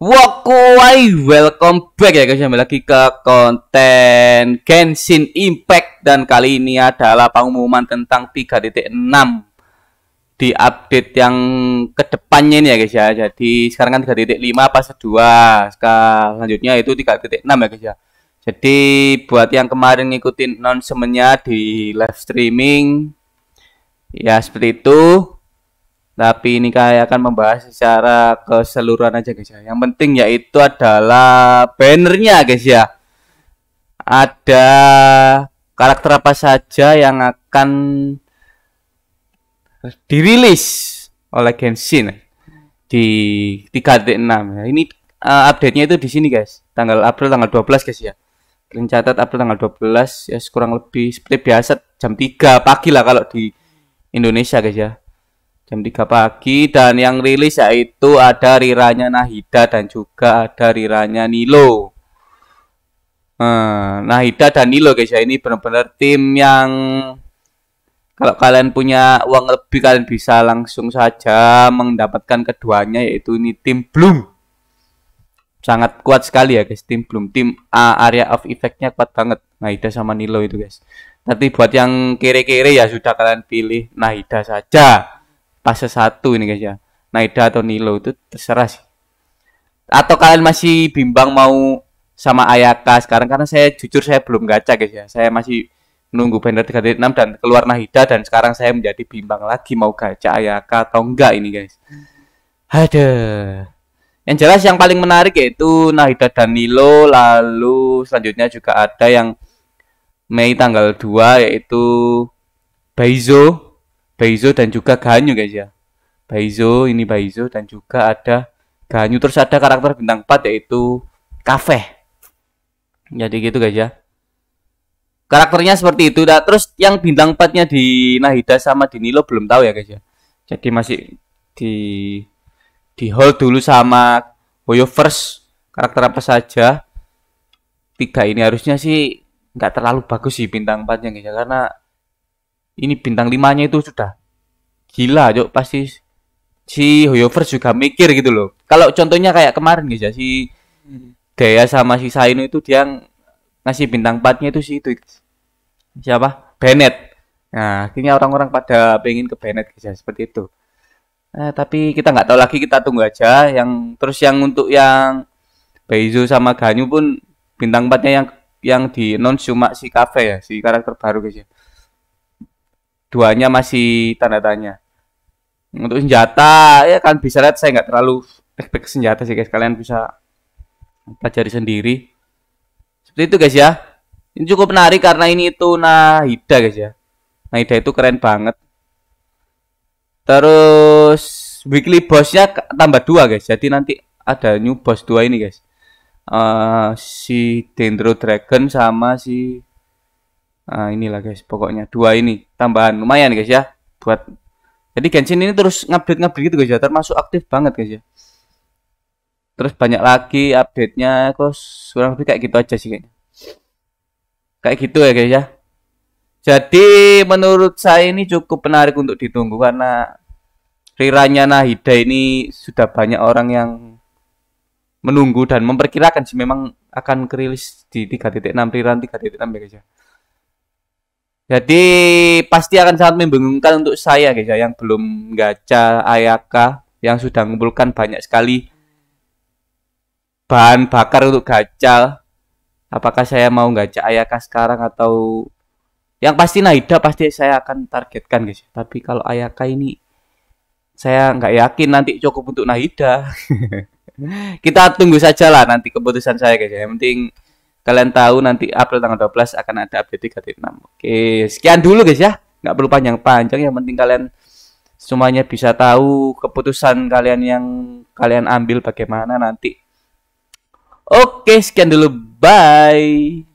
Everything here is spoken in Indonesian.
Wakwai, welcome back ya guys kembali lagi ke konten Genshin Impact dan kali ini adalah pengumuman tentang 3.6 di update yang kedepannya nih ya guys ya jadi sekarang kan 3.5 pas 2 selanjutnya itu 3.6 ya guys ya jadi buat yang kemarin ngikutin non semennya di live streaming ya seperti itu tapi ini kayak akan membahas secara keseluruhan aja guys ya. Yang penting yaitu adalah bannernya guys ya. Ada karakter apa saja yang akan dirilis oleh Genshin di 3.6 ya. Ini uh, update-nya itu di sini guys. Tanggal April tanggal 12 guys ya. catat April tanggal 12 ya kurang lebih seperti biasa jam 3 pagi lah kalau di Indonesia guys ya jam 3 pagi dan yang rilis yaitu ada riranya Nahida dan juga ada riranya Nilo eh, Nahida dan Nilo guys ya ini benar-benar tim yang kalau kalian punya uang lebih kalian bisa langsung saja mendapatkan keduanya yaitu ini tim Bloom sangat kuat sekali ya guys tim Bloom tim A area of effectnya kuat banget Nahida sama Nilo itu guys nanti buat yang kiri-kiri ya sudah kalian pilih Nahida saja fase 1 ini guys ya. Naida atau Nilo itu terserah sih. Atau kalian masih bimbang mau sama Ayaka sekarang karena saya jujur saya belum gacha guys ya. Saya masih menunggu banner Vietnam dan keluar Nahida dan sekarang saya menjadi bimbang lagi mau gacha Ayaka atau enggak ini guys. Ada. Yang jelas yang paling menarik yaitu Nahida dan Nilo lalu selanjutnya juga ada yang Mei tanggal 2 yaitu Baizo Baizo dan juga Ganyu guys ya. Baizo, ini Baizo dan juga ada Ganyu terus ada karakter bintang 4 yaitu Kafe. Jadi gitu guys ya. Karakternya seperti itu. dah. terus yang bintang 4-nya di Nahida sama di Nilo belum tahu ya guys ya. Jadi masih di di hold dulu sama Boyo first karakter apa saja. Tiga ini harusnya sih nggak terlalu bagus sih bintang 4-nya guys ya karena ini bintang 5-nya itu sudah gila cok pasti si Hoyover juga mikir gitu loh kalau contohnya kayak kemarin gitu ya si Dea sama si Saino itu dia ngasih bintang 4 itu si itu siapa Bennett nah akhirnya orang-orang pada pengen ke Bennett gitu ya seperti itu nah, tapi kita nggak tahu lagi kita tunggu aja yang terus yang untuk yang beizu sama Ganyu pun bintang 4 yang yang di non cuma si Cafe ya si karakter baru guys ya duanya masih tanda tanya untuk senjata ya kan bisa lihat saya nggak terlalu tek senjata sih guys kalian bisa pelajari sendiri seperti itu guys ya ini cukup menarik karena ini itu Nahida guys ya Nahida itu keren banget terus weekly bossnya tambah dua guys jadi nanti ada new boss dua ini guys uh, si Dendro Dragon sama si uh, inilah guys pokoknya dua ini tambahan lumayan guys ya buat jadi Genshin ini terus ngupdate ngupdate gitu guys ya termasuk aktif banget guys ya terus banyak lagi update nya terus kurang lebih kayak gitu aja sih kayaknya kayak gitu ya guys ya jadi menurut saya ini cukup menarik untuk ditunggu karena riranya Nahida ini sudah banyak orang yang menunggu dan memperkirakan sih memang akan kerilis di 3.6 riran 3.6 ya guys ya jadi pasti akan sangat membingungkan untuk saya guys ya yang belum gacha Ayaka yang sudah mengumpulkan banyak sekali bahan bakar untuk gacha. Apakah saya mau gacha Ayaka sekarang atau yang pasti Naida pasti saya akan targetkan guys. Tapi kalau Ayaka ini saya nggak yakin nanti cukup untuk Naida. Kita tunggu saja lah nanti keputusan saya guys. Ya. Yang penting Kalian tahu nanti April tanggal 12 akan ada update 3.6. Oke, sekian dulu guys ya. Nggak perlu panjang-panjang, yang penting kalian semuanya bisa tahu keputusan kalian yang kalian ambil bagaimana nanti. Oke, sekian dulu. Bye.